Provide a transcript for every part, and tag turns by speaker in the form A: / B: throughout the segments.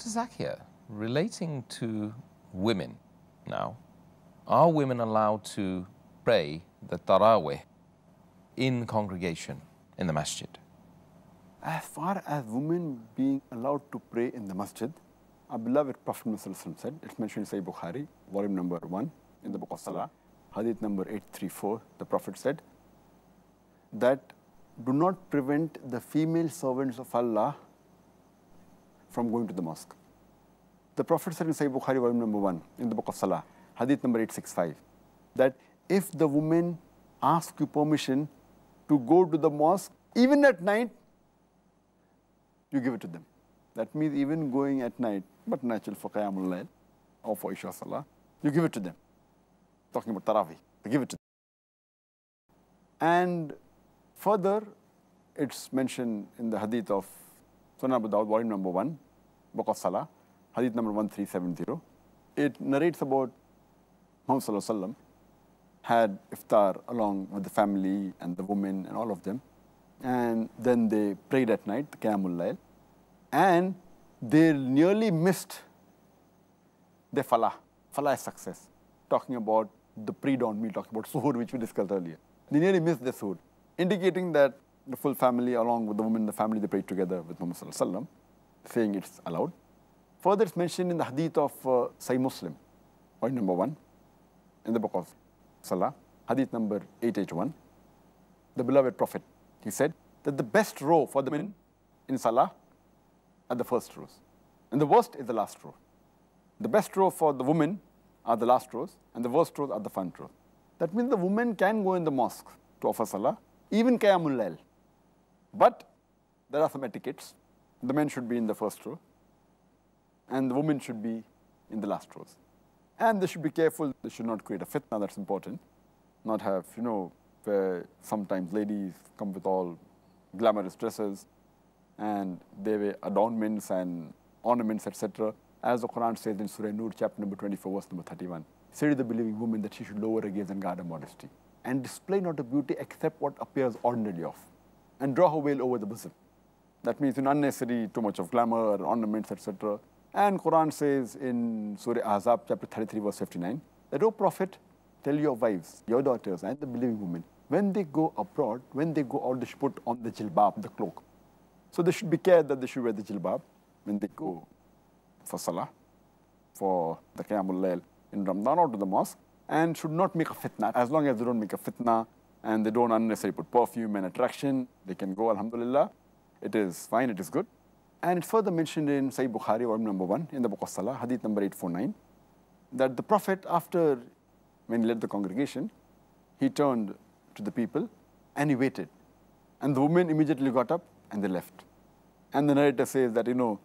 A: Dr. Zakia, relating to women now, are women allowed to pray the Taraweeh in congregation in the masjid? As far as women being allowed to pray in the masjid, our beloved Prophet said, it's mentioned in Sahih Bukhari, volume number one in the book of Salah, hadith number 834, the Prophet said, that do not prevent the female servants of Allah from going to the mosque. The Prophet said in Sahih Bukhari, volume number one, in the book of Salah, hadith number 865, that if the woman asks you permission to go to the mosque, even at night, you give it to them. That means even going at night, but natural for Qiyamul Layl or for Isha Salah, you give it to them. Talking about Taraweeh, you give it to them. And further, it's mentioned in the hadith of Sunan Abu Dawud, volume number one, Book of Salah, Hadith number 1370. It narrates about Muhammad Sallallahu had iftar along with the family and the women and all of them. And then they prayed at night, the Qiyamul Layl. And they nearly missed the falah. Falah is success. Talking about the pre-dawn meal, talking about suhoor, which we discussed earlier. They nearly missed the suhoor, indicating that the full family along with the women in the family, they prayed together with Muhammad Sallallahu saying it's allowed. Further, it's mentioned in the hadith of uh, Muslim, point number one, in the book of Salah, hadith number 881. The beloved Prophet, he said that the best row for the men in Salah are the first rows, and the worst is the last row. The best row for the women are the last rows, and the worst rows are the front rows. That means the women can go in the mosque to offer Salah, even Qiyamul Lail. But there are some etiquettes the men should be in the first row and the women should be in the last rows. And they should be careful. They should not create a fitna. That's important. Not have, you know, where sometimes ladies come with all glamorous dresses and they wear adornments and ornaments, etc. As the Quran says in Surah Nur, chapter number 24, verse number 31, say to the believing woman that she should lower her gaze and guard her modesty and display not a beauty except what appears ordinarily of, and draw her veil over the bosom. That means in unnecessary, too much of glamour, ornaments, etc. And Quran says in Surah Ahzab, chapter 33, verse 59, that, O Prophet, tell your wives, your daughters, and the believing women, when they go abroad, when they go out, they should put on the jilbab, the cloak. So they should be careful that they should wear the jilbab when they go for salah, for the Qiyamul Layl in Ramadan or to the mosque, and should not make a fitna. As long as they don't make a fitna and they don't unnecessarily put perfume and attraction, they can go, alhamdulillah. It is fine, it is good. And it's further mentioned in Sahih Bukhari, volume number one, in the book of Salah, hadith number 849, that the Prophet, after when he led the congregation, he turned to the people and he waited. And the women immediately got up and they left. And the narrator says that, you know,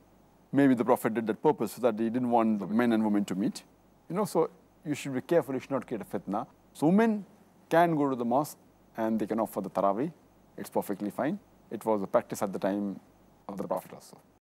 A: maybe the Prophet did that purpose so that he didn't want the men and women to meet. You know, so you should be careful, you should not create a fitna. So women can go to the mosque and they can offer the tarawih. It's perfectly fine it was a practice at the time of the Prophet also.